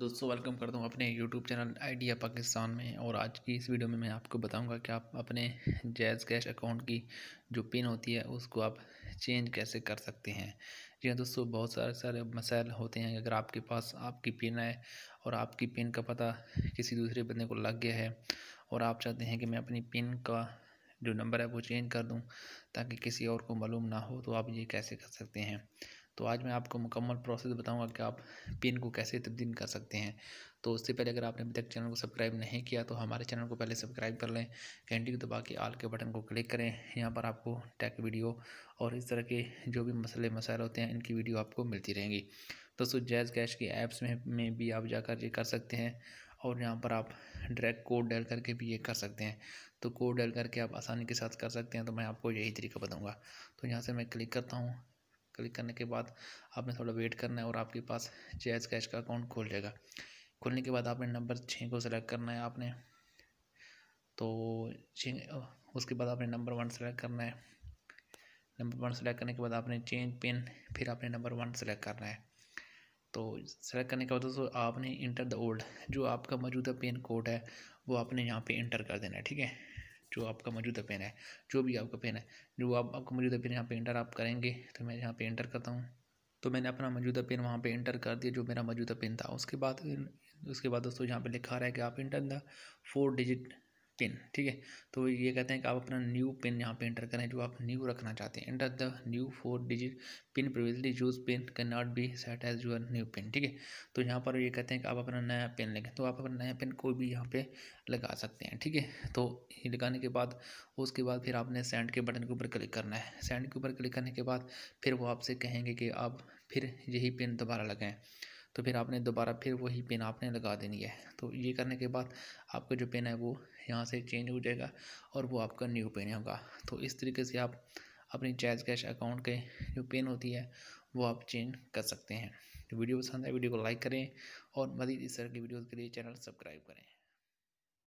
दोस्तों वेलकम करता हूँ अपने यूट्यूब चैनल आइडिया पाकिस्तान में और आज की इस वीडियो में मैं आपको बताऊंगा कि आप अपने जैज़ कैश अकाउंट की जो पिन होती है उसको आप चेंज कैसे कर सकते हैं जी हाँ दोस्तों बहुत सारे सारे मसाइल होते हैं अगर आपके पास आपकी पिन है और आपकी पिन का पता किसी दूसरे बंदे को लग गया है और आप चाहते हैं कि मैं अपनी पिन का जो नंबर है वो चेंज कर दूँ ताकि किसी और को मालूम ना हो तो आप ये कैसे कर सकते हैं तो आज मैं आपको मुकम्मल प्रोसेस बताऊंगा कि आप पिन को कैसे तब्दील कर सकते हैं तो उससे पहले अगर आपने अभी तक चैनल को सब्सक्राइब नहीं किया तो हमारे चैनल को पहले सब्सक्राइब कर लें घंटी को दबा के आल के बटन को क्लिक करें यहाँ पर आपको टेक वीडियो और इस तरह के जो भी मसले मसाइल होते हैं इनकी वीडियो आपको मिलती रहेंगी दोस्तों जैज़ कैश की ऐप्स में, में भी आप जाकर ये कर सकते हैं और यहाँ पर आप डायरेक्ट कोड डाल करके भी ये कर सकते हैं तो कोड डाल करके आप आसानी के साथ कर सकते हैं तो मैं आपको यही तरीका बताऊँगा तो यहाँ से मैं क्लिक करता हूँ क्लिक करने के बाद आपने थोड़ा वेट करना है और आपके पास जैज कैश का अकाउंट खोल जाएगा खोलने के बाद आपने नंबर छः को सिलेक्ट करना है आपने तो उसके बाद आपने नंबर वन सेलेक्ट करना है नंबर वन सेलेक्ट करने के बाद आपने चेंज पिन फिर आपने नंबर वन सेलेक्ट करना है तो सेलेक्ट करने के बाद दोस्तों आपने इंटर द ओल्ड जो आपका मौजूदा पिन कोड है वो आपने यहाँ पे इंटर कर देना है ठीक है जो आपका मौजूदा पेन है जो भी आपका पेन है जो आप आपका मौजूदा पेन यहाँ पे इंटर आप करेंगे तो मैं यहाँ पे इंटर करता हूँ तो मैंने अपना मौजूदा पेन वहाँ पे इंटर कर दिया जो मेरा मौजूदा पेन था उसके बाद उसके बाद दोस्तों यहाँ पे लिखा रहा है कि आप enter the four digit pin ठीक है तो ये कहते हैं कि आप अपना न्यू पिन यहाँ पे एंटर करें जो आप न्यू रखना चाहते हैं enter the new four digit pin previously use pin can not be set as your new pin ठीक है तो यहाँ पर ये कहते हैं कि आप अपना नया पिन लेंगे तो आप अपना नया पिन कोई भी यहाँ पे लगा सकते हैं ठीक है तो ये लगाने के बाद उसके बाद फिर आपने सेंड के बटन के ऊपर क्लिक करना है सेंड के ऊपर क्लिक करने के बाद फिर वो आपसे कहेंगे कि आप फिर यही पिन दोबारा लगाएँ तो फिर आपने दोबारा फिर वही पिन आपने लगा देनी है तो ये करने के बाद आपका जो पिन है वो यहाँ से चेंज हो जाएगा और वो आपका न्यू पिन होगा तो इस तरीके से आप अपनी चैज कैश अकाउंट के जो पिन होती है वो आप चेंज कर सकते हैं तो वीडियो पसंद है वीडियो को लाइक करें और मज़ीद इस तरह की वीडियोज़ के लिए चैनल सब्सक्राइब करें